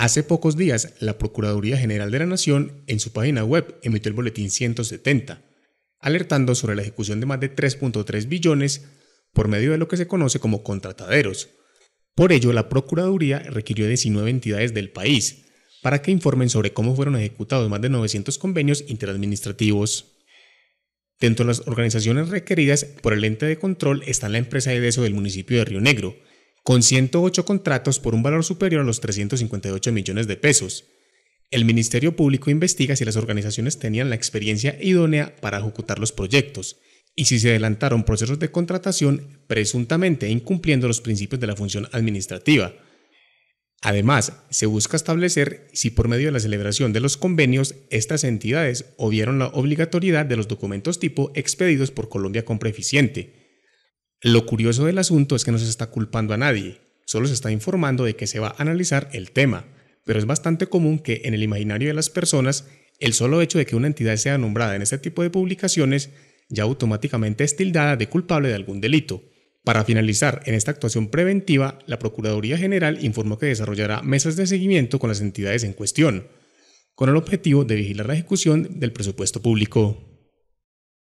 Hace pocos días, la Procuraduría General de la Nación en su página web emitió el Boletín 170, alertando sobre la ejecución de más de 3.3 billones por medio de lo que se conoce como contrataderos. Por ello, la Procuraduría requirió 19 entidades del país para que informen sobre cómo fueron ejecutados más de 900 convenios interadministrativos. Dentro de las organizaciones requeridas por el ente de control está la empresa de EDESO del municipio de Río Negro, con 108 contratos por un valor superior a los 358 millones de pesos. El Ministerio Público investiga si las organizaciones tenían la experiencia idónea para ejecutar los proyectos y si se adelantaron procesos de contratación presuntamente incumpliendo los principios de la función administrativa. Además, se busca establecer si por medio de la celebración de los convenios estas entidades obviaron la obligatoriedad de los documentos tipo expedidos por Colombia Compra Eficiente, lo curioso del asunto es que no se está culpando a nadie, solo se está informando de que se va a analizar el tema, pero es bastante común que en el imaginario de las personas el solo hecho de que una entidad sea nombrada en este tipo de publicaciones ya automáticamente es tildada de culpable de algún delito. Para finalizar, en esta actuación preventiva, la Procuraduría General informó que desarrollará mesas de seguimiento con las entidades en cuestión, con el objetivo de vigilar la ejecución del presupuesto público.